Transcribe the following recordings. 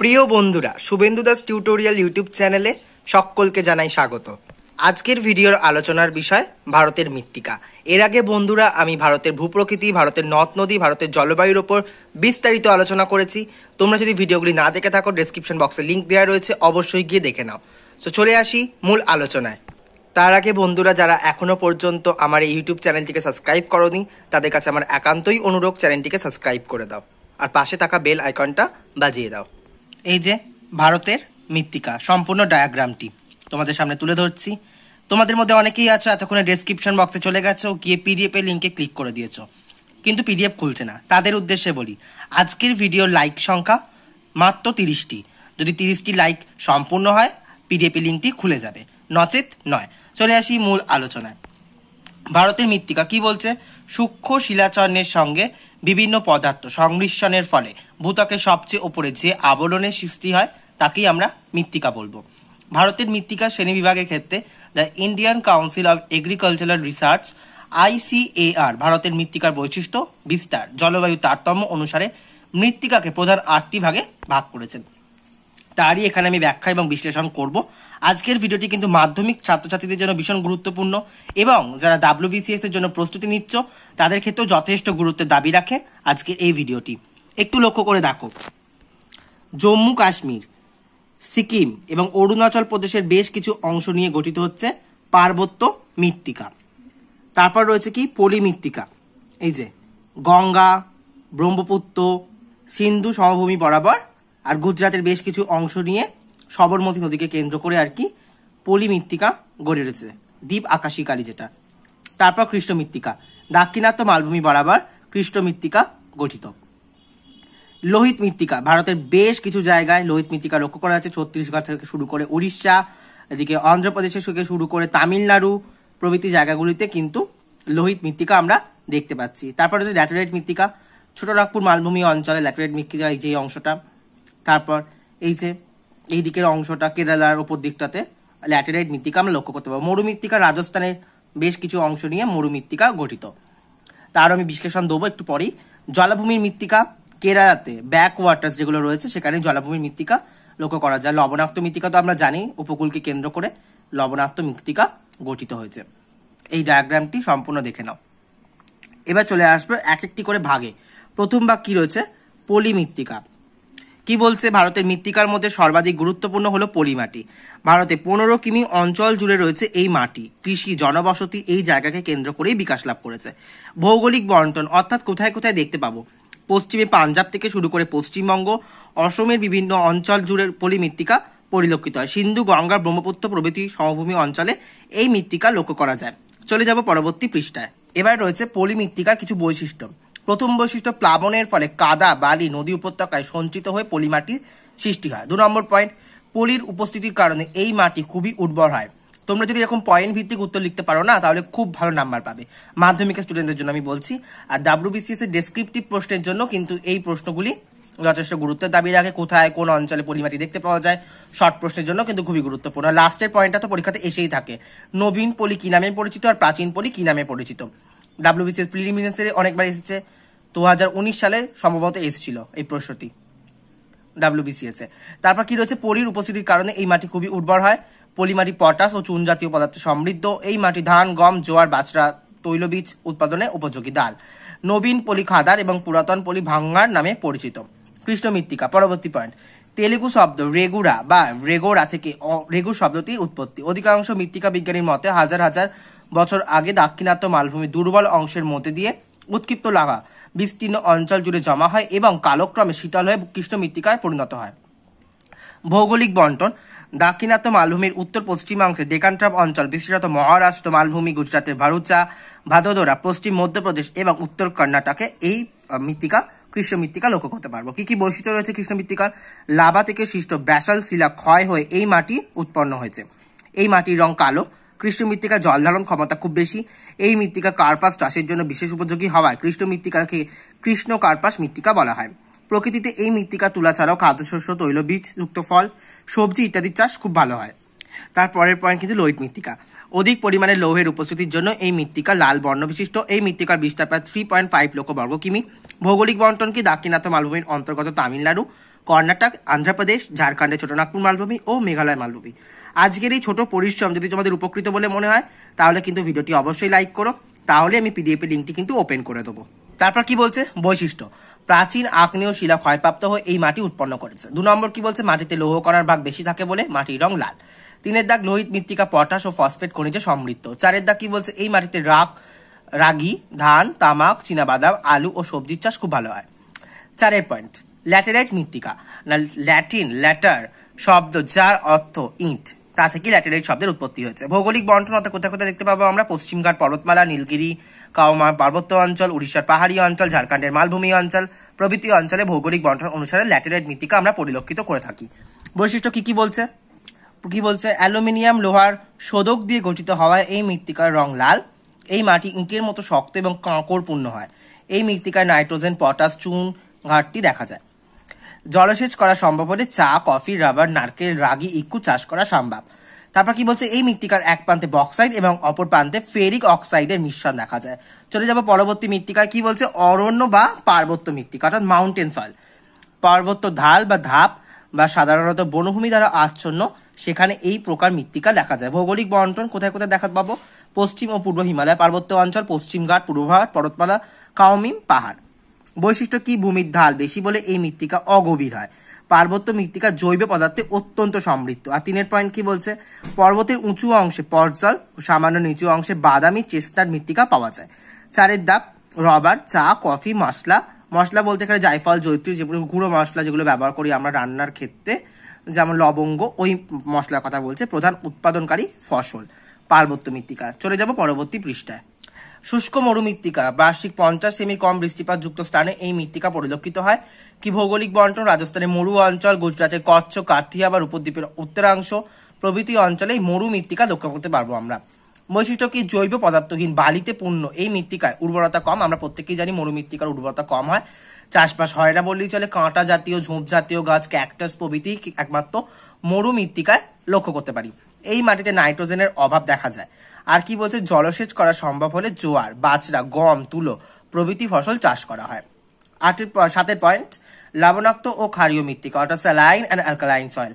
প্রিয় বন্ধুরা Suvendu Das tutorial YouTube চ্যানেলে সকলকে জানাই স্বাগত আজকের ভিডিওর আলোচনার বিষয় ভারতের মৃত্তিকা এর আগে বন্ধুরা আমি ভারতের ভূপ্রকৃতি ভারতের নদ নদী ভারতের জলবায়ুর ওপর বিস্তারিত আলোচনা করেছি তোমরা যদি ভিডিওগুলি না দেখে থাকো ডিসক্রিপশন বক্সে লিঙ্ক দেওয়া রয়েছে অবশ্যই গিয়ে দেখে নাও তো চলে আসি মূল আলোচনায় তার আগে বন্ধুরা যারা এখনো পর্যন্ত আমার এই ইউটিউব চ্যানেলটিকে সাবস্ক্রাইব করনি তাদের কাছে আমার একান্তই অনুরোধ চ্যানেলটিকে সাবস্ক্রাইব করে দাও আর পাশে থাকা বেল আইকনটা বাজিয়ে দাও এই যে ভারতের মৃত্তিকা সম্পূর্ণ ডায়াগ্রামটি তোমাদের সামনে তুলে ধরছি তোমাদের মধ্যে অনেকেই আছো এতক্ষণে ডেসক্রিপশন বক্সে চলে গেছো গিয়ে পিডিএফ এর লিঙ্কে ক্লিক করে দিয়েছো কিন্তু পিডিএফ খুলছে না তাদের উদ্দেশ্যে বলি আজকের ভিডিওর লাইক সংখ্যা মাত্র তিরিশটি যদি তিরিশটি লাইক সম্পূর্ণ হয় পিডিএফ লিঙ্কটি খুলে যাবে নচেত নয় চলে আসি মূল আলোচনায় ভারতের মৃত্তিকা কি বলছে সূক্ষ্ম শিলাচর্ণের সঙ্গে বিভিন্ন পদার্থ সংমিশ্রণের ফলে ভূত্বকের সবচেয়ে ওপরে যে আবরণের সৃষ্টি হয় তাকেই আমরা মৃত্তিকা বলবো ভারতের মৃত্তিকা শ্রেণীবিভাগের ক্ষেত্রে the Indian Council of Agricultural Research ICAR ভারতের মৃত্তিকার বৈশিষ্ট্য বিস্তার জলবায়ু তারতম্য অনুসারে মৃত্তিকাকে প্রধান আটটি ভাগে ভাগ করেছেন তারই এখানে আমি ব্যাখ্যা এবং বিশ্লেষণ করব আজকের ভিডিওটি কিন্তু মাধ্যমিক ছাত্রছাত্রীদের জন্য ভীষণ গুরুত্বপূর্ণ এবং যারা ডাব্লিউ এর জন্য প্রস্তুতি নিচ্ছ তাদের ক্ষেত্রেও যথেষ্ট গুরুত্বের দাবি রাখে আজকের এই ভিডিওটি একটু লক্ষ্য করে দেখো জম্মু কাশ্মীর সিকিম এবং অরুণাচল প্রদেশের বেশ কিছু অংশ নিয়ে গঠিত হচ্ছে পার্বত্য মৃত্তিকা তারপর রয়েছে কি পলি মৃত্তিকা এই যে গঙ্গা ব্রহ্মপুত্র সিন্ধু সমভূমি বরাবর আর গুজরাটের বেশ কিছু অংশ নিয়ে সবরমতী নদীকে কেন্দ্র করে আর কি পলি মৃত্তিকা গড়ে উঠেছে দ্বীপ আকাশী কালী যেটা তারপর কৃষ্ণ মৃত্তিকা দাক্ষিণাত্য মালভূমি বরাবর কৃষ্ণ মৃত্তিকা গঠিত লোহিত মৃত্তিকা ভারতের বেশ কিছু জায়গায় লোহিত মৃত্তিকা লক্ষ্য করা যাচ্ছে ছত্তিশগড় থেকে শুরু করে উড়িষ্যা এদিকে অন্ধ্রপ্রদেশের থেকে শুরু করে তামিলনাড়ু প্রভৃতি জায়গাগুলিতে কিন্তু লোহিত মৃত্তিকা আমরা দেখতে পাচ্ছি তারপর হচ্ছে ল্যাটেরাইট মৃত্তিকা ছোটনাগপুর মালভূমি অঞ্চলে ল্যাটেরাইট মৃত্তিকা যে অংশটা তারপর এই যে এই দিকের অংশটা কেরালার উপর দিকটাতে ল্যাটেরাইট মৃত্তিকা আমরা লক্ষ্য করতে পারবো মরুমৃত্তিকা রাজস্থানের বেশ কিছু অংশ নিয়ে মরুমৃত্তিকা গঠিত তার আমি বিশ্লেষণ দেবো একটু পরেই জলাভূমির মৃত্তিকা কেরালাতে ব্যাক ওয়াটার যেগুলো রয়েছে সেখানে জলাভূমির মৃত্তিকা লক্ষ্য করা যায় লবণাক্ত মৃত্তিকা তো আমরা জানি উপকূলকে কেন্দ্র করে লবণাক্ত মৃত্তিকা গঠিত হয়েছে এই ডায়াগ্রামটি সম্পূর্ণ দেখে নাও এবার চলে আসবে এক একটি করে ভাগে প্রথম ভাগ কি রয়েছে পলি মৃত্তিকা কি বলছে ভারতের মৃত্তিকার মধ্যে সর্বাধিক গুরুত্বপূর্ণ হলো পলিমাটি ভারতে পনেরো কিমি অঞ্চল জুড়ে রয়েছে এই মাটি কৃষি জনবসতি এই জায়গাকে কেন্দ্র করেই বিকাশ লাভ করেছে ভৌগোলিক বন্টন অর্থাৎ কোথায় কোথায় দেখতে পাবো পশ্চিমে পাঞ্জাব থেকে শুরু করে পশ্চিমবঙ্গ অসমের বিভিন্ন অঞ্চল জুড়ে পলি মৃত্তিকা পরিলক্ষিত হয় সিন্ধু গঙ্গা ব্রহ্মপুত্র প্রভৃতি সমভূমি অঞ্চলে এই মৃত্তিকা লক্ষ্য করা যায় চলে যাব পরবর্তী পৃষ্ঠায় এবার রয়েছে পলি মৃত্তিকার কিছু বৈশিষ্ট্য প্রথম বৈশিষ্ট্য প্লাবনের ফলে কাদা বালি নদী উপত্যকায় সঞ্চিত হয়ে পলিমাটির সৃষ্টি হয় দু নম্বর পয়েন্ট পলির উপস্থিতির কারণে এই মাটি খুবই উর্বর হয় তোমরা যদি এরকম পয়েন্ট ভিত্তিক উত্তর লিখতে পারো না তাহলে খুব ভালো নাম্বার পাবে মাধ্যমিকের স্টুডেন্টদের জন্য আমি বলছি আর ডাব্লিউবিসিএস এর ডেসক্রিপটিভ প্রশ্নের জন্য কিন্তু এই প্রশ্নগুলি যথেষ্ট গুরুত্বের দাবি রাখে কোথায় কোন অঞ্চলে পলিমাটি দেখতে পাওয়া যায় শর্ট প্রশ্নের জন্য কিন্তু খুবই গুরুত্বপূর্ণ লাস্টের পয়েন্টটা তো পরীক্ষাতে এসেই থাকে নবীন পলি কি নামে পরিচিত আর প্রাচীন পলি কি নামে পরিচিত ডাব্লিউবিসিএস প্রিলিমিনারি অনেকবার এসেছে দু সালে সম্ভবত এসেছিল এই প্রশ্নটি ডাব্লিউবিসিএস এ তারপর কি রয়েছে পলির উপস্থিতির কারণে এই মাটি খুবই উর্বর হয় পলি মাটি পটাশ ও চুন জাতীয় পদার্থ সমৃদ্ধ এই মাটি ধান গম জোয়ার বাজরা তৈলবীজ উৎপাদনে উপযোগী দাল নবীন পলি খাদার এবং পুরাতন পলি ভাঙ্গার নামে পরিচিত কৃষ্ণ মৃত্তিকা পরবর্তী পয়েন্ট তেলেগু শব্দ রেগুরা বা রেগোরা থেকে রেগু শব্দটি উৎপত্তি অধিকাংশ মৃত্তিকা বিজ্ঞানীর মতে হাজার হাজার বছর আগে দাক্ষিণাত্য মালভূমি দুর্বল অংশের মধ্যে দিয়ে উৎক্ষিপ্ত লাভা বিস্তীর্ণ অঞ্চল জুড়ে জমা হয় এবং কালক্রমে শীতল হয়ে কৃষ্ণ মৃত্তিকায় পরিণত হয় ভৌগোলিক বন্টন দাক্ষিণাত্য মালভূমির উত্তর পশ্চিমাংশে ডেকানট্রাপ অঞ্চল বিশেষত মহারাষ্ট্র মালভূমি গুজরাটের ভারুচা ভাদোদরা পশ্চিম মধ্যপ্রদেশ এবং উত্তর কর্ণাটকে এই মৃত্তিকা কৃষ্ণ মৃত্তিকা লক্ষ্য করতে পারবো কি কি বৈশিষ্ট্য রয়েছে কৃষ্ণ মৃত্তিকার লাভা থেকে সৃষ্ট ব্যাসাল শিলা ক্ষয় হয়ে এই মাটি উৎপন্ন হয়েছে এই মাটির রং কালো কৃষ্ণ মৃত্তিকা জল ধারণ ক্ষমতা খুব বেশি এই মৃত্তিকা কার্পাস চাষের জন্য বিশেষ উপযোগী হওয়ায় কৃষ্ণ মৃত্তিকাকে কৃষ্ণ কার্পাস মৃত্তিকা বলা হয় প্রকৃতিতে এই মৃত্তিকা তুলা ছাড়াও খাদ্যশস্য বীজ যুক্ত ফল সবজি ইত্যাদির চাষ খুব ভালো হয় তার পরের পয়েন্ট কিন্তু লোহিত মৃত্তিকা অধিক পরিমাণে লৌহের উপস্থিতির জন্য এই মৃত্তিকা লাল বর্ণ বিশিষ্ট এই মৃত্তিকার বিস্তার প্রায় থ্রি পয়েন্ট ফাইভ লক্ষ বর্গ কিমি ভৌগোলিক বন্টন কি দাক্ষিণাত্য মালভূমির অন্তর্গত তামিলনাড়ু কর্ণাটক আন্ধ্রপ্রদেশ ঝাড়খণ্ডের ছোটনাগপুর মালভূমি ও মেঘালয় মালভূমি আজকের এই ছোট পরিশ্রম যদি তোমাদের উপকৃত বলে মনে হয় তাহলে কিন্তু ভিডিওটি অবশ্যই লাইক করো তাহলে আমি পিডিএফ লিঙ্কটি কিন্তু ওপেন করে দেবো তারপর কি বলছে বৈশিষ্ট্য প্রাচীন আগ্নেয় শিলা ক্ষয়প্রাপ্ত হয়ে এই মাটি উৎপন্ন করেছে দু নম্বর কি বলছে মাটিতে লৌহ করার ভাগ বেশি থাকে বলে মাটির রং লাল তিনের দাগ লোহিত মৃত্তিকা পটাশ ও ফসফেট খনিজে সমৃদ্ধ চারের দাগ কি বলছে এই মাটিতে রাগ রাগি ধান তামাক চীনাবাদাম আলু ও সবজির চাষ খুব ভালো হয় চারের পয়েন্ট ল্যাটেরাইট মৃত্তিকা না ল্যাটিন ল্যাটার শব্দ যার অর্থ ইট তা থেকে ল্যাটেরাইট শব্দের উৎপত্তি হয়েছে ভৌগোলিক বন্টন অর্থাৎ কোথায় কোথায় দেখতে পাবো আমরা পশ্চিমঘাট পর্বতমালা নীলগিরি কাউমা পার্বত্য অঞ্চল উড়িষ্যার পাহাড়ি অঞ্চল ঝাড়খণ্ডের মালভূমি অঞ্চল প্রভৃতি অঞ্চলে ভৌগোলিক বন্টন অনুসারে ল্যাটেরাইট মৃত্তিকা আমরা পরিলক্ষিত করে থাকি বৈশিষ্ট্য কি কি বলছে কি বলছে অ্যালুমিনিয়াম লোহার সোদক দিয়ে গঠিত হওয়ায় এই মৃত্তিকার রং লাল এই মাটি ইঁটের মতো শক্ত এবং পূর্ণ হয় এই মৃত্তিকায় নাইট্রোজেন পটাশ চুন ঘাটটি দেখা যায় জলসেচ করা সম্ভব হলে চা কফি রাবার নারকেল রাগি ইকু চাষ করা সম্ভব তারপর কি বলছে এই মৃত্তিকার এক প্রান্তে বক্সাইড এবং অপর প্রান্তে ফেরিক অক্সাইডের মিশ্রণ দেখা যায় চলে যাবো পরবর্তী মৃত্তিকায় কি বলছে অরণ্য বা পার্বত্য মৃত্তিকা অর্থাৎ মাউন্টেন সয়েল পার্বত্য ঢাল বা ধাপ বা সাধারণত বনভূমি দ্বারা আচ্ছন্ন সেখানে এই প্রকার মৃত্তিকা দেখা যায় ভৌগোলিক বন্টন কোথায় কোথায় দেখা পাবো পশ্চিম ও পূর্ব হিমালয় পার্বত্য অঞ্চল পশ্চিম ঘাট পূর্বঘাট পর্বতমালা কাউমিম পাহাড় বৈশিষ্ট্য কি ভূমির ঢাল বেশি বলে এই মৃত্তিকা অগভীর হয় পার্বত্য মৃত্তিকা জৈব পদার্থে অত্যন্ত সমৃদ্ধ আর তিনের পয়েন্ট কি বলছে পর্বতের উঁচু অংশে পর্জল ও সামান্য নিচু অংশে বাদামি চেস্টার মৃত্তিকা পাওয়া যায় চারের দাপ রবার চা কফি মশলা মশলা বলতে এখানে জায়ফল জৈত্রী যেগুলো গুঁড়ো মশলা যেগুলো ব্যবহার করি আমরা রান্নার ক্ষেত্রে যেমন লবঙ্গ ওই মশলার কথা বলছে প্রধান উৎপাদনকারী ফসল পার্বত্য মৃত্তিকা চলে যাব পরবর্তী পৃষ্ঠায় শুষ্ক মরু মৃত্তিকা বার্ষিক পঞ্চাশ সেমি কম বৃষ্টিপাত যুক্ত স্থানে এই মৃত্তিকা পরিলক্ষিত হয় কি ভৌগোলিক বন্টন রাজস্থানের মরু অঞ্চল গুজরাটের কচ্ছ কার্থিয়া বা উপদ্বীপের উত্তরাংশ প্রভৃতি অঞ্চলে এই মরু মৃত্তিকা লক্ষ্য করতে পারবো আমরা বৈশিষ্ট্য কি জৈব পদার্থহীন বালিতে পূর্ণ এই মৃত্তিকায় উর্বরতা কম আমরা প্রত্যেকেই জানি মরু মৃত্তিকার উর্বরতা কম হয় চাষবাস হয় না বললেই চলে কাঁটা জাতীয় ঝোঁপ জাতীয় গাছ ক্যাকটাস প্রভৃতি একমাত্র মরু মৃত্তিকায় লক্ষ্য করতে পারি এই মাটিতে নাইট্রোজেনের অভাব দেখা যায় আর কি বলছে জলসেচ করা সম্ভব হলে জোয়ার বাজরা গম তুলো প্রভৃতি ফসল চাষ করা হয় আটের সাতের পয়েন্ট লবণাক্ত ও ক্ষারীয় মৃত্তিকা অর্থাৎ saline and alkaline soil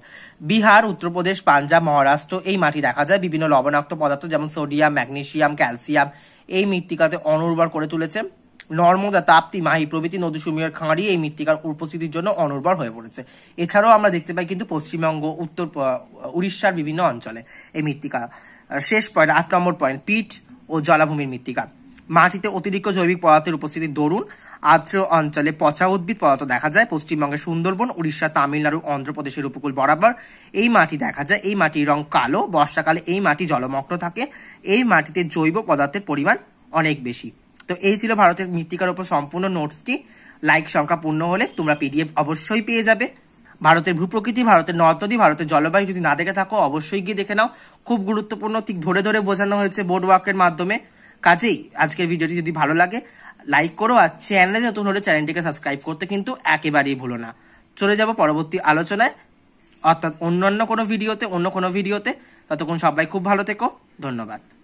Bihar Uttar Pradesh Punjab Maharashtra এই মাটি দেখা যায় বিভিন্ন লবণাক্ত পদার্থ যেমন সোডিয়াম ম্যাগনেশিয়াম ক্যালসিয়াম এই মৃত্তিকাতে অনুর্বর করে তুলেছে নর্মদা তাপ্তি মাহি প্রভৃতি নদী সুমিয়ার খাঁড়ি এই মৃত্তিকার উপস্থিতির জন্য অনুর্বর হয়ে পড়েছে এছাড়াও আমরা দেখতে পাই কিন্তু পশ্চিমবঙ্গ উত্তর উড়িষ্যার বিভিন্ন অঞ্চলে এই মৃত্তিকা শেষ পয়েন্ট আট নম্বর পয়েন্ট পিট ও জলাভূমির মৃত্তিকা মাটিতে অতিরিক্ত জৈবিক পদার্থের উপস্থিতি দরুন আর্দ্র অঞ্চলে পচা উদ্ভিদ পদার্থ দেখা যায় পশ্চিমবঙ্গের সুন্দরবন উড়িষ্যা তামিলনাড়ু অন্ধ্রপ্রদেশের উপকূল বরাবর এই মাটি দেখা যায় এই মাটির রং কালো বর্ষাকালে এই মাটি জলমগ্ন থাকে এই মাটিতে জৈব পদার্থের পরিমাণ অনেক বেশি তো এই ছিল ভারতের মৃত্তিকার উপর সম্পূর্ণ নোটসটি লাইক সংখ্যা পূর্ণ হলে তোমরা পিডিএফ অবশ্যই পেয়ে যাবে ভারতের ভূপ্রকৃতি ভারতের নদ নদী ভারতের জলবায়ু যদি না দেখে থাকো অবশ্যই গিয়ে দেখে নাও খুব গুরুত্বপূর্ণ ঠিক ধরে ধরে বোঝানো হয়েছে বোর্ড ওয়ার্কের মাধ্যমে কাজেই আজকের ভিডিওটি যদি ভালো লাগে লাইক করো আর চ্যানেলে নতুন হলে চ্যানেলটিকে সাবস্ক্রাইব করতে কিন্তু একেবারেই ভুলো না চলে যাব পরবর্তী আলোচনায় অর্থাৎ অন্য অন্য কোনো ভিডিওতে অন্য কোনো ভিডিওতে ততক্ষণ সবাই খুব ভালো থেকো ধন্যবাদ